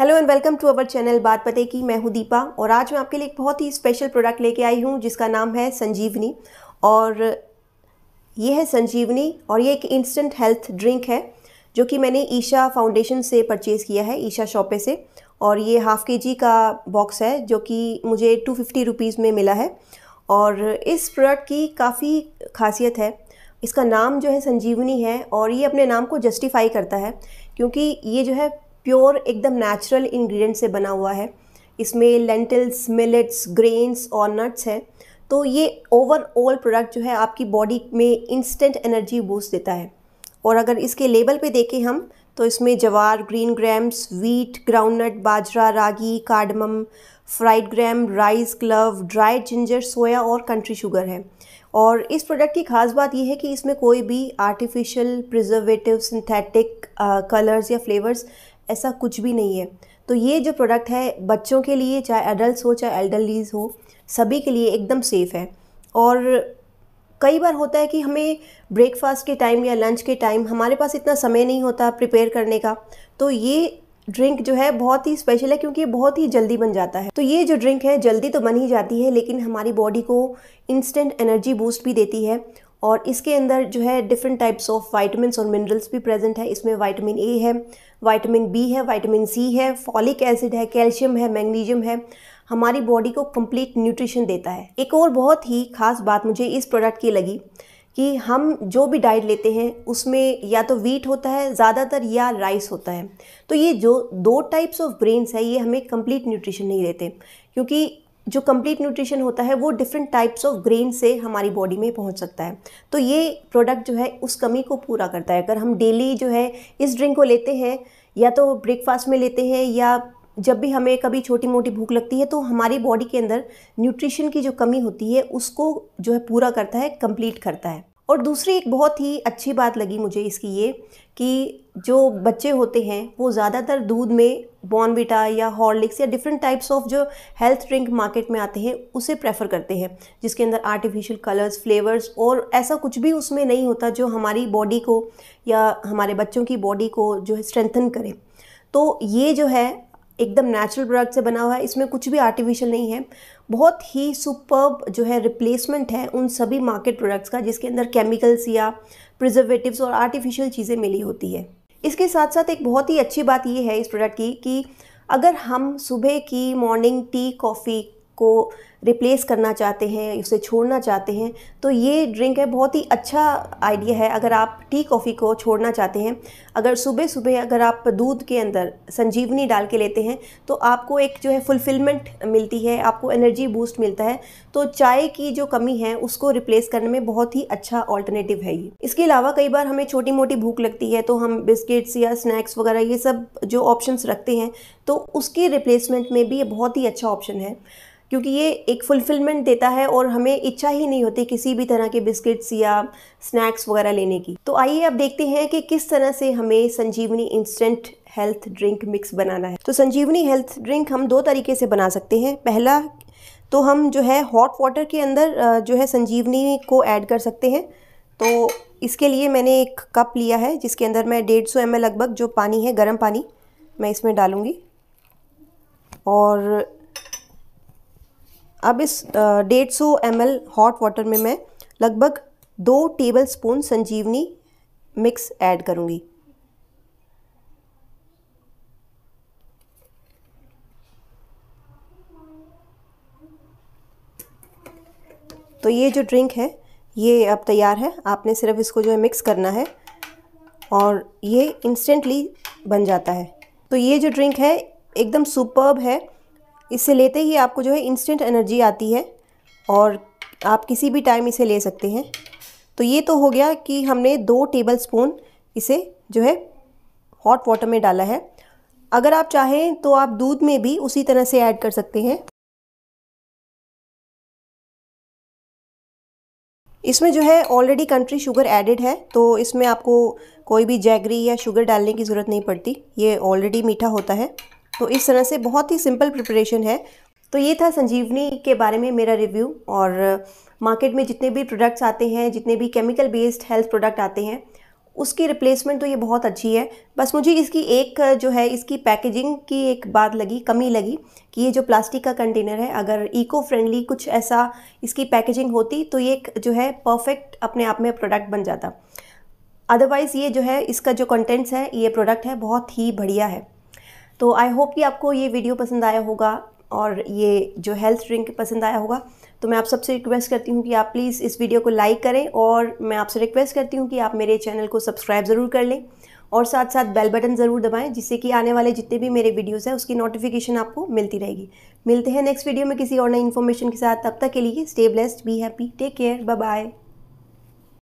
hello and welcome to our channel बात पते की मैं हूँ दीपा और आज मैं आपके लिए एक बहुत ही स्पेशल प्रोडक्ट लेके आई हूँ जिसका नाम है संजीवनी और ये है संजीवनी और ये एक इंस्टेंट हेल्थ ड्रिंक है जो कि मैंने ईशा फाउंडेशन से परचेज़ किया है ईशा शॉपे से और ये हाफ़ के जी का बॉक्स है जो कि मुझे टू फिफ्टी रुपीज़ में मिला है और इस प्रोडक्ट की काफ़ी खासियत है इसका नाम जो है संजीवनी है और ये अपने नाम को जस्टिफाई करता है क्योंकि ये जो है प्योर एकदम नेचुरल इंग्रेडिएंट से बना हुआ है इसमें लेंटिल्स मिलेट्स ग्रेन्स और नट्स हैं तो ये ओवरऑल प्रोडक्ट जो है आपकी बॉडी में इंस्टेंट एनर्जी बूस्ट देता है और अगर इसके लेबल पे देखें हम तो इसमें jowar green grams wheat groundnut bajra ragi cardamom fried gram rice clove dried ginger soya और कंट्री शुगर है और इस प्रोडक्ट की खास बात यह है कि इसमें कोई भी आर्टिफिशियल प्रिजर्वेटिव सिंथेटिक कलर्स या फ्लेवर्स ऐसा कुछ भी नहीं है तो ये जो प्रोडक्ट है बच्चों के लिए चाहे एडल्ट हो चाहे एल्डरलीज हो सभी के लिए एकदम सेफ़ है और कई बार होता है कि हमें ब्रेकफास्ट के टाइम या लंच के टाइम हमारे पास इतना समय नहीं होता प्रिपेयर करने का तो ये ड्रिंक जो है बहुत ही स्पेशल है क्योंकि ये बहुत ही जल्दी बन जाता है तो ये जो ड्रिंक है जल्दी तो बन ही जाती है लेकिन हमारी बॉडी को इंस्टेंट एनर्जी बूस्ट भी देती है और इसके अंदर जो है डिफरेंट टाइप्स ऑफ वाइटमिन और मिनरल्स भी प्रेजेंट है इसमें वाइटमिन ए है वाइटामिन बी है वाइटामिन सी है फॉलिक एसिड है कैल्शियम है मैग्नीशियम है हमारी बॉडी को कंप्लीट न्यूट्रिशन देता है एक और बहुत ही खास बात मुझे इस प्रोडक्ट की लगी कि हम जो भी डाइट लेते हैं उसमें या तो वीट होता है ज़्यादातर या राइस होता है तो ये जो दो टाइप्स ऑफ ग्रेन्स है ये हमें कंप्लीट न्यूट्रिशन नहीं देते क्योंकि जो कंप्लीट न्यूट्रिशन होता है वो डिफरेंट टाइप्स ऑफ ग्रेन से हमारी बॉडी में पहुंच सकता है तो ये प्रोडक्ट जो है उस कमी को पूरा करता है अगर हम डेली जो है इस ड्रिंक को लेते हैं या तो ब्रेकफास्ट में लेते हैं या जब भी हमें कभी छोटी मोटी भूख लगती है तो हमारी बॉडी के अंदर न्यूट्रिशन की जो कमी होती है उसको जो है पूरा करता है कंप्लीट करता है और दूसरी एक बहुत ही अच्छी बात लगी मुझे इसकी ये कि जो बच्चे होते हैं वो ज़्यादातर दूध में बॉर्नविटा या हॉर्लिक्स या डिफरेंट टाइप्स ऑफ जो हेल्थ ड्रिंक मार्केट में आते हैं उसे प्रेफर करते हैं जिसके अंदर आर्टिफिशियल कलर्स फ्लेवर्स और ऐसा कुछ भी उसमें नहीं होता जो हमारी बॉडी को या हमारे बच्चों की बॉडी को जो है स्ट्रेंथन करे तो ये जो है एकदम नेचुरल प्रोडक्ट से बना हुआ है इसमें कुछ भी आर्टिफिशियल नहीं है बहुत ही सुपर जो है रिप्लेसमेंट है उन सभी मार्केट प्रोडक्ट्स का जिसके अंदर केमिकल्स या प्रिजर्वेटिव्स और आर्टिफिशियल चीज़ें मिली होती है इसके साथ साथ एक बहुत ही अच्छी बात ये है इस प्रोडक्ट की कि अगर हम सुबह की मॉर्निंग टी कॉफ़ी को रिप्लेस करना चाहते हैं उसे छोड़ना चाहते हैं तो ये ड्रिंक है बहुत ही अच्छा आइडिया है अगर आप टी कॉफ़ी को छोड़ना चाहते हैं अगर सुबह सुबह अगर आप दूध के अंदर संजीवनी डाल के लेते हैं तो आपको एक जो है फुलफिलमेंट मिलती है आपको एनर्जी बूस्ट मिलता है तो चाय की जो कमी है उसको रिप्लेस करने में बहुत ही अच्छा ऑल्टरनेटिव है ये इसके अलावा कई बार हमें छोटी मोटी भूख लगती है तो हम बिस्किट्स या स्नैक्स वगैरह ये सब जो ऑप्शंस रखते हैं तो उसके रिप्लेसमेंट में भी ये बहुत ही अच्छा ऑप्शन है क्योंकि ये एक फुलफिलमेंट देता है और हमें इच्छा ही नहीं होती किसी भी तरह के बिस्किट्स या स्नैक्स वगैरह लेने की तो आइए अब देखते हैं कि किस तरह से हमें Sanjeevani instant health drink mix बनाना है तो संजीवनी हेल्थ ड्रिंक हम दो तरीके से बना सकते हैं पहला तो हम जो है हॉट वाटर के अंदर जो है संजीवनी को ऐड कर सकते हैं तो इसके लिए मैंने एक कप लिया है जिसके अंदर मैं डेढ़ सौ एम लगभग जो पानी है गर्म पानी मैं इसमें डालूँगी और अब इस डेढ़ सौ एम हॉट वाटर में मैं लगभग दो tablespoon Sanjeevani mix add करूँगी तो ये जो ड्रिंक है ये अब तैयार है आपने सिर्फ इसको जो है मिक्स करना है और ये इंस्टेंटली बन जाता है तो ये जो ड्रिंक है एकदम सुपर्ब है इसे लेते ही आपको जो है इंस्टेंट एनर्जी आती है और आप किसी भी टाइम इसे ले सकते हैं तो ये तो हो गया कि हमने दो टेबल स्पून इसे जो है हॉट वाटर में डाला है अगर आप चाहें तो आप दूध में भी उसी तरह से ऐड कर सकते हैं इसमें जो है ऑलरेडी कंट्री शुगर एडेड है तो इसमें आपको कोई भी जैगरी या शुगर डालने की ज़रूरत नहीं पड़ती ये ऑलरेडी मीठा होता है तो इस तरह से बहुत ही सिंपल प्रिपरेशन है तो ये था संजीवनी के बारे में मेरा रिव्यू और मार्केट में जितने भी प्रोडक्ट्स आते हैं जितने भी केमिकल बेस्ड हेल्थ प्रोडक्ट आते हैं उसकी रिप्लेसमेंट तो ये बहुत अच्छी है बस मुझे इसकी एक जो है इसकी पैकेजिंग की एक बात लगी कमी लगी कि ये जो प्लास्टिक का कंटेनर है अगर इको फ्रेंडली कुछ ऐसा इसकी पैकेजिंग होती तो ये एक जो है परफेक्ट अपने आप में प्रोडक्ट बन जाता अदरवाइज़ ये जो है इसका जो कंटेंट्स है ये प्रोडक्ट है बहुत ही बढ़िया है तो आई होप कि आपको ये वीडियो पसंद आया होगा और ये जो हेल्थ ड्रिंक पसंद आया होगा तो मैं आप सबसे रिक्वेस्ट करती हूँ कि आप प्लीज़ इस वीडियो को लाइक करें और मैं आपसे रिक्वेस्ट करती हूँ कि आप मेरे चैनल को सब्सक्राइब ज़रूर कर लें और साथ साथ बेल बटन ज़रूर दबाएं जिससे कि आने वाले जितने भी मेरे वीडियोस हैं उसकी नोटिफिकेशन आपको मिलती रहेगी मिलते हैं नेक्स्ट वीडियो में किसी और नई इन्फॉर्मेशन के साथ तब तक के लिए stay blessed be happy take care bye